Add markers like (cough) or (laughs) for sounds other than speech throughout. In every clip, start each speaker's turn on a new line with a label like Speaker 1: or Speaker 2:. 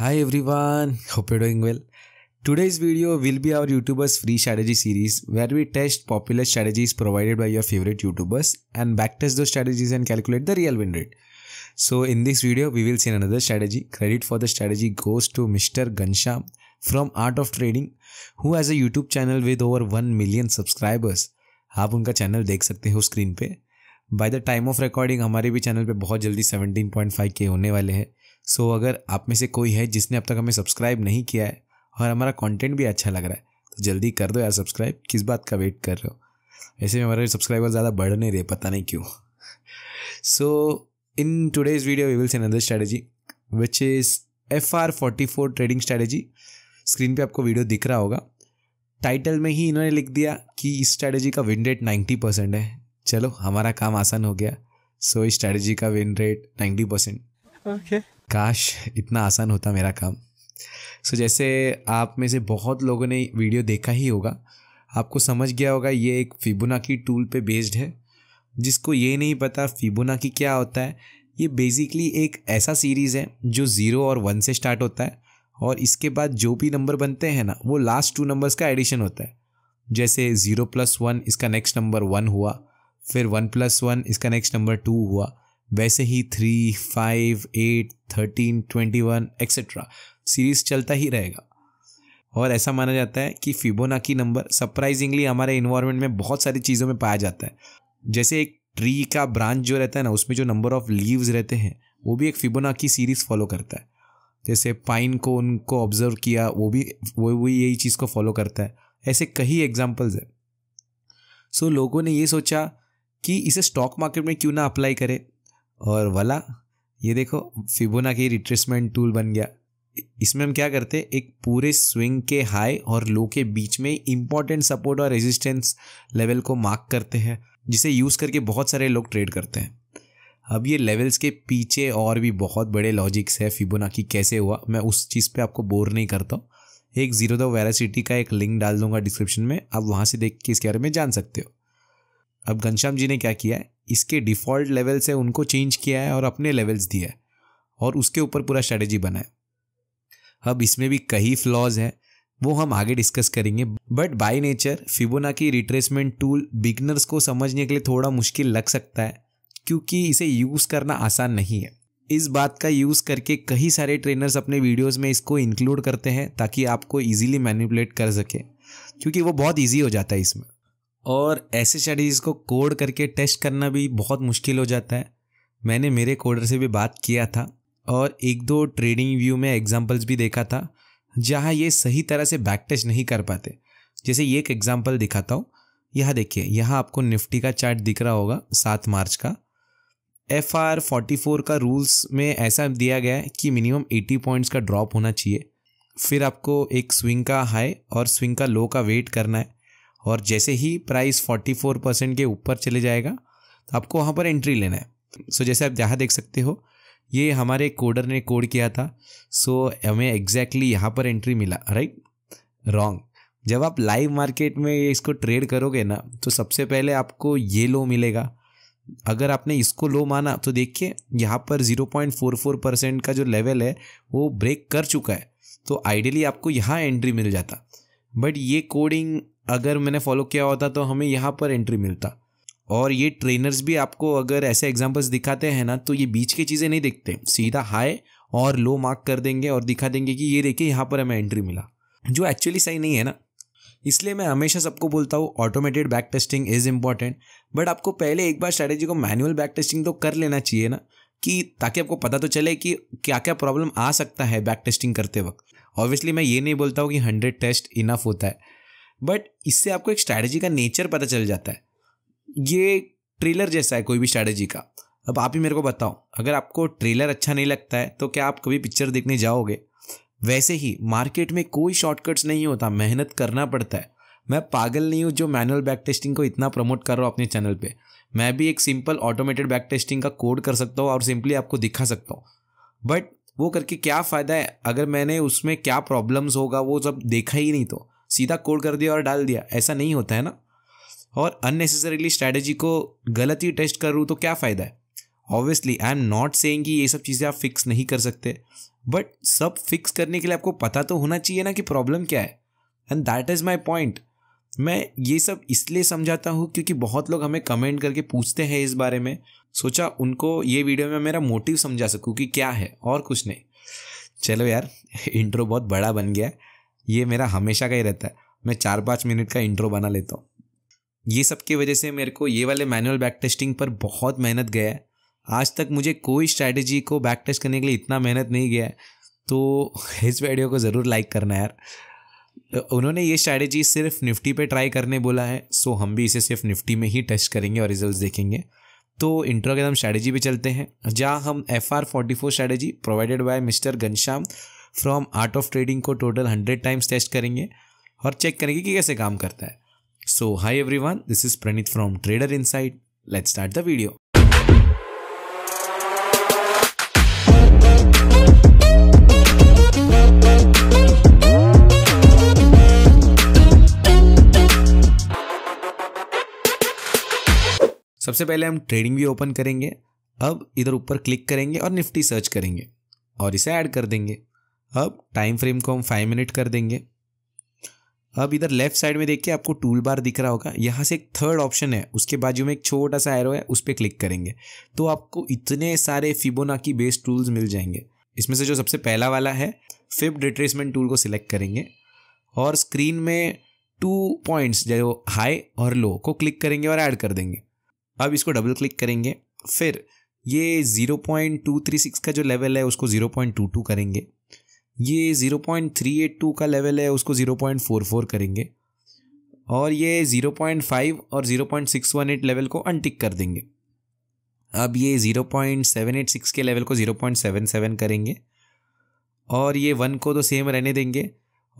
Speaker 1: Hi everyone, hope you're doing well. Today's video will be our YouTubers free strategy series where we test popular strategies provided by your favorite YouTubers and backtest those strategies and calculate the real win rate. So in this video, we will see another strategy. Credit for the strategy goes to Mr. Gansham from Art of Trading who has a YouTube channel with over 1 million subscribers. आप उनका channel देख सकते हो screen पे by the time of recording हमारे भी channel पे बहुत जल्दी 17.5 के होने वाले हैं सो so, अगर आप में से कोई है जिसने अब तक हमें सब्सक्राइब नहीं किया है और हमारा कंटेंट भी अच्छा लग रहा है तो जल्दी कर दो यार सब्सक्राइब किस बात का वेट कर रहे हो ऐसे में हमारे सब्सक्राइबर ज़्यादा बढ़ नहीं रहे पता नहीं क्यों so in today's video we will see another strategy which is F R forty four trading strategy screen पे आपको वीडियो दिख रहा होगा टाइटल में ही इन्होंने लिख दिया कि इस स्ट्रैटेजी का विन रेट नाइन्टी परसेंट है चलो हमारा काम आसान हो गया सो so, इस स्ट्रैटेजी का win rate ninety percent okay काश इतना आसान होता मेरा काम सो so, जैसे आप में से बहुत लोगों ने वीडियो देखा ही होगा आपको समझ गया होगा ये एक फिबुना की टूल पे बेस्ड है जिसको ये नहीं पता फिबुना की क्या होता है ये बेसिकली एक ऐसा सीरीज़ है जो ज़ीरो और वन से स्टार्ट होता है और इसके बाद जो भी नंबर बनते हैं ना वो लास्ट टू नंबर्स का एडिशन होता है जैसे ज़ीरो प्लस वन इसका नेक्स्ट नंबर वन हुआ फिर वन प्लस वन इसका नेक्स्ट नंबर टू हुआ वैसे ही three five eight thirteen twenty one etcetera series चलता ही रहेगा और ऐसा माना जाता है कि फिबोनाकी नंबर सरप्राइजिंगली हमारे इन्वायरमेंट में बहुत सारी चीज़ों में पाया जाता है जैसे एक ट्री का ब्रांच जो रहता है ना उसमें जो नंबर ऑफ लीव्स रहते हैं वो भी एक फिबोनाकी सीरीज़ फॉलो करता है जैसे पाइन को उनको ऑब्जर्व किया वो भी वो भी यही चीज़ को फॉलो करता है ऐसे कई एग्जाम्पल्स हैं सो लोगों ने ये सोचा कि इसे स्टॉक मार्केट में क्यों ना अप्लाई करें और वाला ये देखो फिबोना की रिट्रेसमेंट टूल बन गया इसमें हम क्या करते हैं एक पूरे स्विंग के हाई और लो के बीच में इंपॉर्टेंट सपोर्ट और रेजिस्टेंस लेवल को मार्क करते हैं जिसे यूज़ करके बहुत सारे लोग ट्रेड करते हैं अब ये लेवल्स के पीछे और भी बहुत बड़े लॉजिक्स है फिबोनाकी कैसे हुआ मैं उस चीज़ पे आपको बोर नहीं करता हूँ एक जीरो दो वेरासिटी का एक लिंक डाल दूंगा डिस्क्रिप्शन में आप वहाँ से देख के इसके बारे में जान सकते हो अब घनश्याम जी ने क्या किया है इसके डिफ़ॉल्ट लेवल से उनको चेंज किया है और अपने लेवल्स दिए है और उसके ऊपर पूरा स्ट्रेटेजी बना है अब इसमें भी कई फ्लॉज हैं वो हम आगे डिस्कस करेंगे बट बाय नेचर फिबोना की रिट्रेसमेंट टूल बिगनर्स को समझने के लिए थोड़ा मुश्किल लग सकता है क्योंकि इसे यूज़ करना आसान नहीं है इस बात का यूज़ करके कई सारे ट्रेनर्स अपने वीडियोस में इसको इंक्लूड करते हैं ताकि आपको इजीली मैनिपुलेट कर सके क्योंकि वो बहुत इजी हो जाता है इसमें और ऐसे स्टडीज़ को कोड करके टेस्ट करना भी बहुत मुश्किल हो जाता है मैंने मेरे कोडर से भी बात किया था और एक दो ट्रेडिंग व्यू में एग्जाम्पल्स भी देखा था जहाँ ये सही तरह से बैक टेस्ट नहीं कर पाते जैसे ये एक एग्जाम्पल दिखाता हूँ यह देखिए यहाँ आपको निफ्टी का चार्ट दिख रहा होगा सात मार्च का एफ आर फोर्टी फोर का रूल्स में ऐसा दिया गया है कि मिनिमम एटी पॉइंट्स का ड्रॉप होना चाहिए फिर आपको एक स्विंग का हाई और स्विंग का लो का वेट करना है और जैसे ही प्राइस 44 परसेंट के ऊपर चले जाएगा तो आपको वहाँ पर एंट्री लेना है सो जैसे आप यहाँ देख सकते हो ये हमारे कोडर ने कोड किया था सो हमें एग्जैक्टली यहाँ पर एंट्री मिला राइट रॉन्ग जब आप लाइव मार्केट में इसको ट्रेड करोगे ना तो सबसे पहले आपको ये लो मिलेगा अगर आपने इसको लो माना तो देखिए यहाँ पर 0.44 परसेंट का जो लेवल है वो ब्रेक कर चुका है तो आइडियली आपको यहाँ एंट्री मिल जाता बट ये कोडिंग अगर मैंने फॉलो किया होता तो हमें यहाँ पर एंट्री मिलता और ये ट्रेनर्स भी आपको अगर ऐसे एग्जाम्पल्स दिखाते हैं ना तो ये बीच की चीज़ें नहीं देखते सीधा हाई और लो मार्क कर देंगे और दिखा देंगे कि ये देखिए यहाँ पर हमें एंट्री मिला जो एक्चुअली सही नहीं है ना इसलिए मैं हमेशा सबको बोलता हूँ automated back testing is important but आपको पहले एक बार स्ट्रैटेजी को मैनुअल बैक टेस्टिंग तो कर लेना चाहिए ना कि ताकि आपको पता तो चले कि क्या क्या प्रॉब्लम आ सकता है बैक टेस्टिंग करते वक्त ऑब्वियसली मैं ये नहीं बोलता हूँ कि हंड्रेड टेस्ट इनफ होता है बट इससे आपको एक स्ट्रैटेजी का नेचर पता चल जाता है ये ट्रेलर जैसा है कोई भी स्ट्रैटेजी का अब आप ही मेरे को बताओ अगर आपको ट्रेलर अच्छा नहीं लगता है तो क्या आप कभी पिक्चर देखने जाओगे वैसे ही मार्केट में कोई शॉर्टकट्स नहीं होता मेहनत करना पड़ता है मैं पागल नहीं हूँ जो मैनुअल बैक टेस्टिंग को इतना प्रमोट कर रहा हूँ अपने चैनल पे मैं भी एक सिंपल ऑटोमेटेड बैक टेस्टिंग का कोड कर सकता हूँ और सिंपली आपको दिखा सकता हूँ बट वो करके क्या फ़ायदा है अगर मैंने उसमें क्या प्रॉब्लम्स होगा वो सब देखा ही नहीं तो सीधा कोड कर दिया और डाल दिया ऐसा नहीं होता है ना और अननेसेसरीली स्ट्रैटेजी को गलत ही टेस्ट कर रूँ तो क्या फ़ायदा है obviously I am not saying कि ये सब चीज़ें आप फिक्स नहीं कर सकते बट सब फिक्स करने के लिए आपको पता तो होना चाहिए ना कि प्रॉब्लम क्या है and that is my point मैं ये सब इसलिए समझाता हूँ क्योंकि बहुत लोग हमें कमेंट करके पूछते हैं इस बारे में सोचा उनको ये वीडियो में मेरा मोटिव समझा सकूँ कि क्या है और कुछ नहीं चलो यार इंट्रो (laughs) बहुत बड़ा बन गया है ये मेरा हमेशा का ही रहता है मैं चार पाँच मिनट का इंट्रो बना लेता हूँ ये सब की वजह से मेरे को ये वाले मैनुअल बैक टेस्टिंग पर बहुत मेहनत गया है आज तक मुझे कोई स्ट्रैटेजी को बैक टेस्ट करने के लिए इतना मेहनत नहीं गया है तो इस वीडियो को ज़रूर लाइक करना यार उन्होंने ये स्ट्रैटेजी सिर्फ निफ्टी पे ट्राई करने बोला है सो हम भी इसे सिर्फ निफ्टी में ही टेस्ट करेंगे और रिजल्ट्स देखेंगे तो इंट्रो के हम स्ट्रैटेजी पे चलते हैं जहाँ हम F R forty four strategy provided by mister Ghanshyam from art of trading को टोटल हंड्रेड टाइम्स टेस्ट करेंगे और चेक करेंगे कि कैसे काम करता है so hi every this is Praneet from trader inside let start the video सबसे पहले हम ट्रेडिंग भी ओपन करेंगे अब इधर ऊपर क्लिक करेंगे और निफ्टी सर्च करेंगे और इसे ऐड कर देंगे अब टाइम फ्रेम को हम फाइव मिनट कर देंगे अब इधर लेफ्ट साइड में देखिए आपको टूल बार दिख रहा होगा यहाँ से एक थर्ड ऑप्शन है उसके बाजू में एक छोटा सा एरो है उस पर क्लिक करेंगे तो आपको इतने सारे फिबोनाकी बेस्ड टूल्स मिल जाएंगे इसमें से जो सबसे पहला वाला है फिब रिट्रेसमेंट टूल को सिलेक्ट करेंगे और स्क्रीन में टू पॉइंट्स जो हाई और लो को क्लिक करेंगे और ऐड कर देंगे अब इसको डबल क्लिक करेंगे फिर ये 0.236 का जो लेवल है उसको 0.22 करेंगे ये 0.382 का लेवल है उसको 0.44 करेंगे और ये 0.5 और 0.618 लेवल को अनटिक कर देंगे अब ये 0.786 के लेवल को 0.77 करेंगे और ये वन को तो सेम रहने देंगे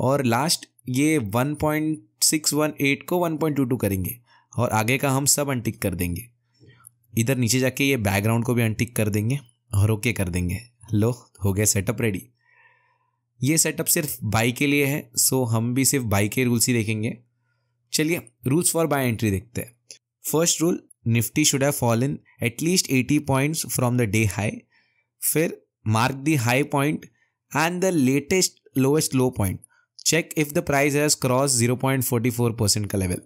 Speaker 1: और लास्ट ये 1.618 को 1.22 करेंगे और आगे का हम सब अनटिक कर देंगे इधर नीचे जाके ये बैकग्राउंड को भी अनटिक कर देंगे और ओके कर देंगे लो हो गया सेटअप रेडी ये सेटअप सिर्फ बाई के लिए है सो हम भी सिर्फ बाई के रूल्स ही देखेंगे चलिए रूल्स फॉर बाय एंट्री देखते हैं first rule nifty should have in at least eighty point from the day high फिर mark the high point and the latest lowest low point check if the price has cross zero point forty four percent का level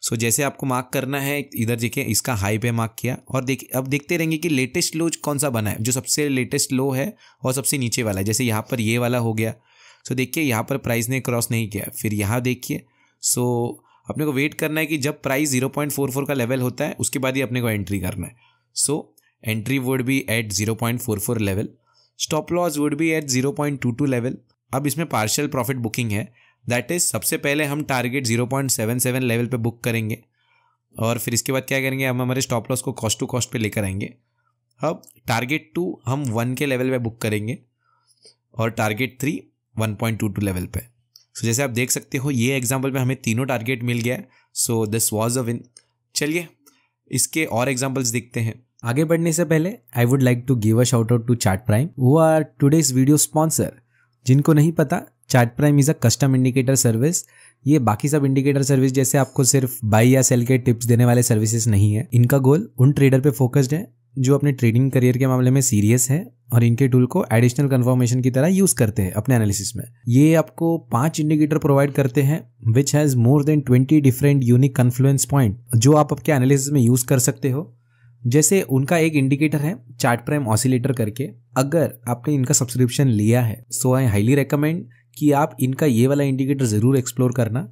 Speaker 1: so so, जैसे आपको mark करना है इधर देखिए इसका high पे मार्क किया और देख अब देखते रहेंगे कि लेटेस्ट लो कौन सा बना है जो सबसे लेटेस्ट लो है और सबसे नीचे वाला है जैसे यहाँ पर ये वाला हो गया सो so, देखिए यहाँ पर प्राइस ने क्रॉस नहीं किया फिर यहाँ देखिए सो so, अपने को वेट करना है कि जब price zero point four four का लेवल होता है उसके बाद ही अपने को एंट्री करना है so entry would be at zero point four four level stop loss would be at zero point two two level अब इसमें पार्शल प्रॉफिट बुकिंग है दैट इज़ सबसे पहले हम target zero point seven seven level पे book करेंगे और फिर इसके बाद क्या करेंगे हम हमारे स्टॉप लॉस को कॉस्ट टू कॉस्ट पे लेकर आएंगे अब टारगेट टू हम वन के लेवल पे बुक करेंगे और target three one point two two level पे सो so, जैसे आप देख सकते हो ये एग्जाम्पल में हमें तीनों टारगेट मिल गया so this was a win चलिए इसके और एग्जाम्पल्स देखते हैं आगे बढ़ने से पहले I would like to give a shout out to chart prime who are today's video sponsor जिनको नहीं पता chart prime is a custom indicator service ये बाकी सब इंडिकेटर सर्विस जैसे आपको सिर्फ बाई या सेल के टिप्स देने वाले सर्विसेज नहीं है इनका गोल उन ट्रेडर पे फोकस्ड है जो अपने ट्रेडिंग करियर के मामले में सीरियस है और इनके टूल को एडिशनल कन्फर्मेशन की तरह यूज करते हैं अपने एनालिसिस में ये आपको पांच इंडिकेटर प्रोवाइड करते हैं which has more than twenty different unique confluence point जो आप आपके एनालिसिस में यूज कर सकते हो जैसे उनका एक इंडिकेटर है चार्ट प्राइम ऑसिलेटर करके अगर आपने इनका सब्सक्रिप्शन लिया है सो आई हाईली रिकमेंड कि आप इनका ये वाला इंडिकेटर ज़रूर एक्सप्लोर करना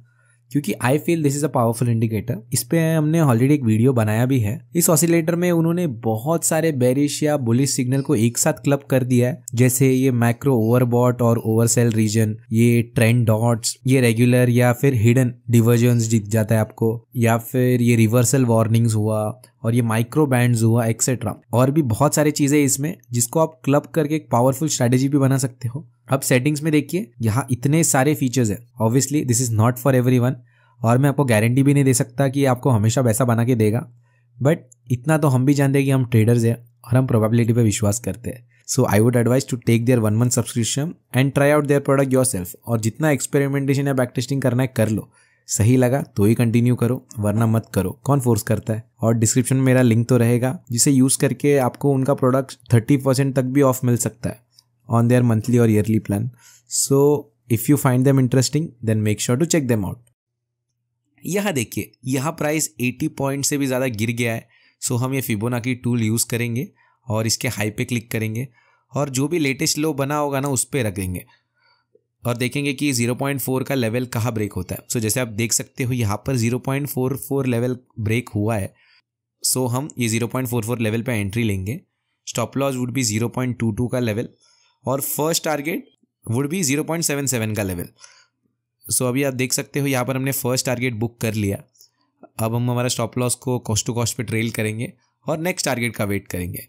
Speaker 1: क्योंकि I feel this is a powerful indicator इस पे हमने ऑलरेडी एक वीडियो बनाया भी है इस ऑसिलेटर में उन्होंने बहुत सारे बेरिश या बुलिस सिग्नल को एक साथ क्लब कर दिया है जैसे ये माइक्रो ओवरबॉट और ओवरसेल रीजन ये ट्रेंड डॉट्स ये रेगुलर या फिर हिडन डिवर्जन जीत जाता है आपको या फिर ये रिवर्सल वार्निंग्स हुआ और ये माइक्रो बैंड हुआ एक्सेट्रा और भी बहुत सारी चीजें इसमें जिसको आप क्लब करके एक पावरफुल स्ट्रेटेजी भी बना सकते हो अब सेटिंग्स में देखिए यहाँ इतने सारे फीचर्स हैं obviously this is not for every और मैं आपको गारंटी भी नहीं दे सकता कि आपको हमेशा वैसा बना के देगा बट इतना तो हम भी जानते हैं कि हम ट्रेडर्स हैं और हम प्रोबेबिलिटी पे विश्वास करते हैं so I would advise to take their one month subscription and try out their product yourself और जितना एक्सपेरिमेंटेशन या बैक टेस्टिंग करना है कर लो सही लगा तो ही कंटिन्यू करो वरना मत करो कौन फोर्स करता है और डिस्क्रिप्शन में मेरा लिंक तो रहेगा जिसे यूज़ करके आपको उनका प्रोडक्ट थर्टी परसेंट तक भी ऑफ मिल सकता है on their monthly or yearly plan. So if you find them interesting, then make sure to check them out. यह देखिए यह प्राइस 80 पॉइंट से भी ज़्यादा गिर गया है सो हम ये फिबोना की टूल यूज़ करेंगे और इसके हाई पे क्लिक करेंगे और जो भी लेटेस्ट लो बना होगा ना उस पर रख देंगे और देखेंगे कि 0.4 का लेवल कहाँ ब्रेक होता है सो जैसे आप देख सकते हो यहाँ पर 0.44 लेवल ब्रेक हुआ है सो हम ये 0.44 लेवल पे एंट्री लेंगे stop loss would be zero का लेवल और first target would be zero point seven seven का लेवल सो अभी आप देख सकते हो यहाँ पर हमने फर्स्ट टारगेट बुक कर लिया अब हम हमारा स्टॉप लॉस को कॉस्ट टू कॉस्ट पे ट्रेल करेंगे और नेक्स्ट टारगेट का वेट करेंगे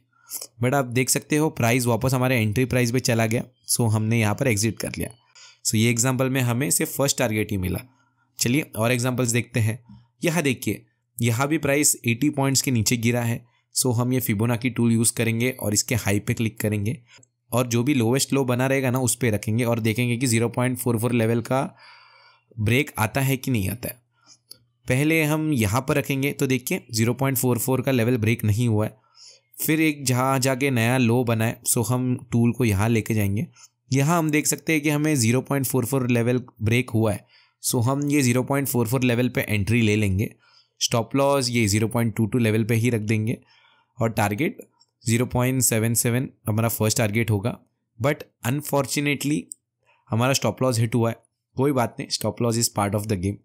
Speaker 1: बट आप देख सकते हो प्राइस वापस हमारे एंट्री प्राइस पे चला गया सो so, हमने यहाँ पर एग्जिट कर लिया सो so, ये एग्जाम्पल में हमें सिर्फ फर्स्ट टारगेट ही मिला चलिए और एग्जाम्पल्स देखते हैं यहाँ देखिए यहाँ भी प्राइस एटी पॉइंट्स के नीचे गिरा है सो so, हम ये फिबोना की टूल यूज़ करेंगे और इसके हाई पे क्लिक करेंगे और जो भी लोवेस्ट लो बना रहेगा ना उस पर रखेंगे और देखेंगे कि zero point four four level का ब्रेक आता है कि नहीं आता है पहले हम यहाँ पर रखेंगे तो देखिए ज़ीरो पॉइंट फोर फोर का लेवल ब्रेक नहीं हुआ है फिर एक जहाँ जाके नया लो बनाए सो हम टूल को यहाँ लेके जाएंगे यहाँ हम देख सकते हैं कि हमें zero point four four level break हुआ है सो हम ये zero point four four level पर एंट्री ले लेंगे स्टॉप लॉस ये zero point two two level पर ही रख देंगे और target zero point seven seven हमारा फर्स्ट टारगेट होगा बट अनफॉर्चुनेटली हमारा स्टॉप लॉस हिट हुआ है कोई बात नहीं stop loss is part of the game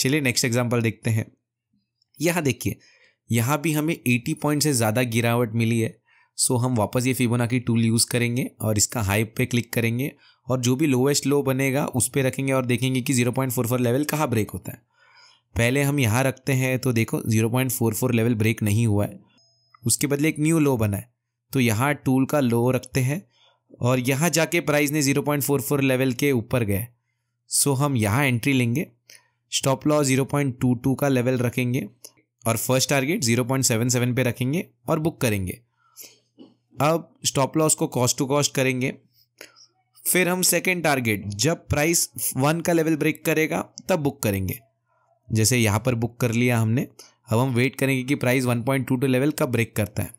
Speaker 1: चलिए नेक्स्ट एग्जाम्पल देखते हैं यहाँ देखिए यहाँ भी हमें एटी पॉइंट से ज़्यादा गिरावट मिली है सो हम वापस ये फिबोनाकी टूल यूज़ करेंगे और इसका हाई पे क्लिक करेंगे और जो भी लोवेस्ट लो बनेगा उस पर रखेंगे और देखेंगे कि zero point four four level कहाँ ब्रेक होता है पहले हम यहाँ रखते हैं तो देखो zero point four four level break नहीं हुआ है उसके बदले एक न्यू लो बना है तो यहाँ टूल का लो रखते हैं और यहाँ जाके प्राइस ने 0.44 लेवल के ऊपर गए सो हम यहाँ एंट्री लेंगे स्टॉप लॉ 0.22 का लेवल रखेंगे और फर्स्ट टारगेट 0.77 पे रखेंगे और बुक करेंगे अब स्टॉप लॉस को कॉस्ट टू कॉस्ट करेंगे फिर हम सेकेंड टारगेट जब प्राइस वन का लेवल ब्रेक करेगा तब बुक करेंगे जैसे यहाँ पर बुक कर लिया हमने अब हम वेट करेंगे कि प्राइस 1.22 लेवल कब ब्रेक करता है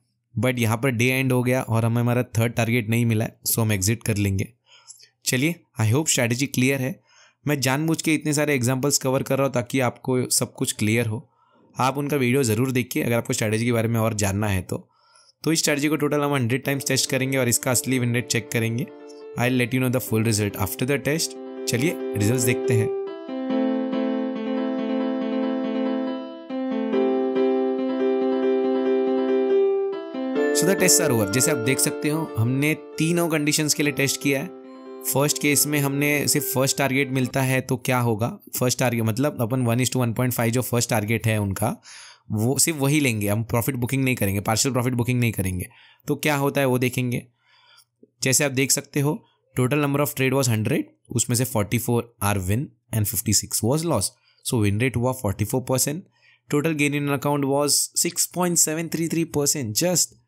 Speaker 1: बट यहाँ पर डे एंड हो गया और हमें हमारा थर्ड टारगेट नहीं मिला है सो हम एग्जिट कर लेंगे चलिए आई होप स्ट्रैटेजी क्लियर है मैं जानबूझ के इतने सारे एग्जाम्पल्स कवर कर रहा हूँ ताकि आपको सब कुछ क्लियर हो आप उनका वीडियो ज़रूर देखिए अगर आपको स्ट्रैटेजी के बारे में और जानना है तो तो इस स्ट्रैटेजी को टोटल हम हंड्रेड टाइम्स टेस्ट करेंगे और इसका असली विन रेट चेक करेंगे I let you know the full result after the test चलिए रिजल्ट देखते हैं so the test are over जैसे आप देख सकते हो हमने तीनों कंडीशन के लिए टेस्ट किया है फर्स्ट केस में हमने सिर्फ फर्स्ट टारगेट मिलता है तो क्या होगा फर्स्ट टारगेट मतलब अपन one is to one point five जो फर्स्ट टारगेट है उनका वो सिर्फ वही लेंगे हम प्रॉफिट बुकिंग नहीं करेंगे पार्शियल प्रॉफिट बुकिंग नहीं करेंगे तो क्या होता है वो देखेंगे जैसे आप देख सकते हो total number of trade was hundred उसमें से forty four are win and fifty six was loss so win rate हुआ forty four percent total gain in account was six point seven three three percent just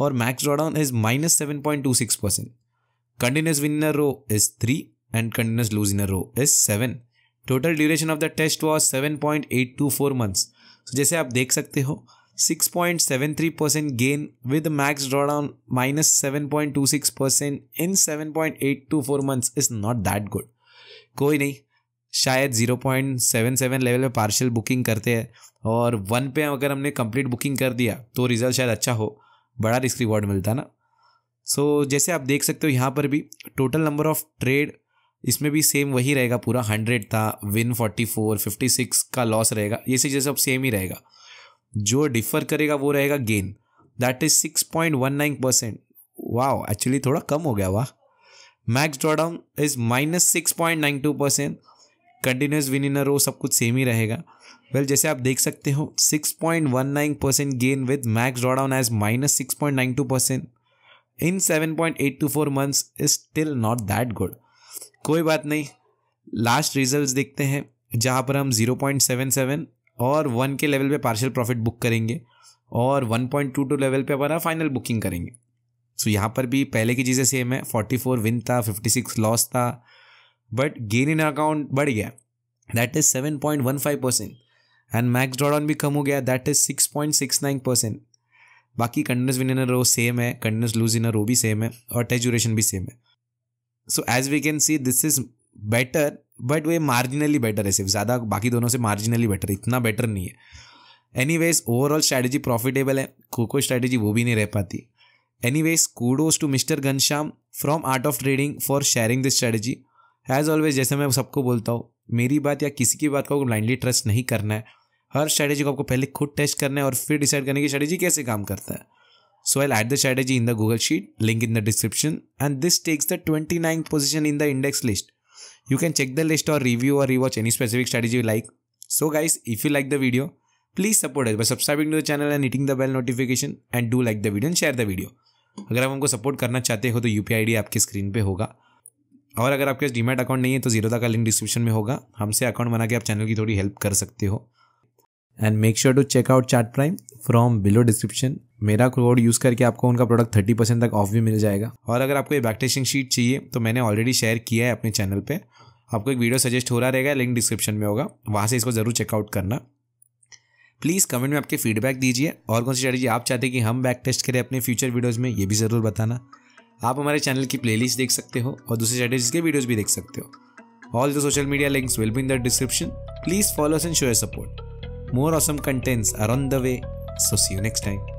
Speaker 1: और max drawdown is minus seven point two six percent continuous winner row is three and continuous lose in a row is seven total duration of the test was seven point eight two four months जैसे आप देख सकते हो six point seven three percent gain with max drawdown minus seven point two six percent in seven point eight two four months is not that good कोई नहीं शायद zero point seven seven level पर partial booking करते हैं और one पे अगर हमने कंप्लीट बुकिंग कर दिया तो रिजल्ट शायद अच्छा हो बड़ा रिस्क रिवॉर्ड मिलता है ना सो so, जैसे आप देख सकते हो यहाँ पर भी टोटल नंबर ऑफ ट्रेड इसमें भी सेम वही रहेगा पूरा हंड्रेड था win forty four fifty six का लॉस रहेगा ये सी जैसे अब सेम ही रहेगा जो डिफर करेगा वो रहेगा gain that is six point one nine percent वाह एक्चुअली थोड़ा कम हो गया वाह max drawdown is minus six point nine two percent continuous win in row सब कुछ सेम ही रहेगा वेल well, जैसे आप देख सकते हो 6.19 percent gain with max drawdown as minus six point nine two percent in seven point eight two four months is still not that good कोई बात नहीं लास्ट रिजल्ट देखते हैं जहाँ पर हम जीरो पॉइंट सेवन सेवन और वन के लेवल पे पार्शल प्रॉफिट बुक करेंगे और one point two two level पे हमारा फाइनल बुकिंग करेंगे सो so, यहाँ पर भी पहले की चीज़ें सेम है फोर्टी फोर विन था फिफ्टी सिक्स लॉस था बट गेन इन अकाउंट बढ़ गया that is seven point one five percent and max draw भी कम हो गया that is six point six nine percent बाकी कंटिन्यूस विन इनर वो सेम है कंटिन्यूस लूज इनर वो भी सेम है और टच ड्यूरेशन भी सेम है so as we can see this is better but वे मार्जिनली बेटर है सिर्फ ज़्यादा बाकी दोनों से मार्जिनली बेटर इतना बेटर नहीं है anyways overall strategy profitable है कोको स्ट्रैटेजी वो भी नहीं रह पाती anyways kudos to mister Ghanshyam from art of Trading for sharing this strategy as always जैसे मैं सबको बोलता हूँ मेरी बात या किसी की बात को ब्लाइंडली ट्रस्ट नहीं करना है हर स्ट्रैटेजी को आपको पहले खुद टेस्ट करना है और फिर डिसाइड करने की स्ट्रैटेजी कैसे काम करता है so I add the strategy in the Google sheet link in the description and this takes the twenty nine position in the index list you can check the list और review और rewatch any specific strategy like so guys if you like the video please support है subscribing to the channel and hitting the bell notification and do like the video and share the video अगर आप उनको support करना चाहते हो तो U P I D आपकी screen पर होगा और अगर आपके पास डीमेट अकाउंट नहीं है तो जीरो तक का लिंक डिस्क्रिप्शन में होगा हमसे अकाउंट बना के आप चैनल की थोड़ी हेल्प कर सकते हो and make sure to check out Chart Prime from below description मेरा कोड यूज़ करके आपको उनका प्रोडक्ट थर्टी परसेंट तक ऑफ भी मिल जाएगा और अगर आपको ये बैक शीट चाहिए तो मैंने ऑलरेडी शेयर किया है अपने चैनल पर आपको एक वीडियो सजेस्ट हो रहा रहेगा लिंक डिस्क्रिप्शन में होगा वहाँ से इसको ज़रूर चेकआउट करना प्लीज़ कमेंट में आपके फीडबैक दीजिए और कौन सी स्ट्रेटेजी आप चाहते हैं कि हम बैक टेस्ट करें अपने फ्यूचर वीडियोज़ में ये भी ज़रूर बताना आप हमारे चैनल की प्लेलिस्ट देख सकते हो और दूसरी स्ट्रेटेजीज के वीडियोज़ भी देख सकते हो all the social media links will be in the description please follow and show your support More awesome contents are on the way. So see you next time.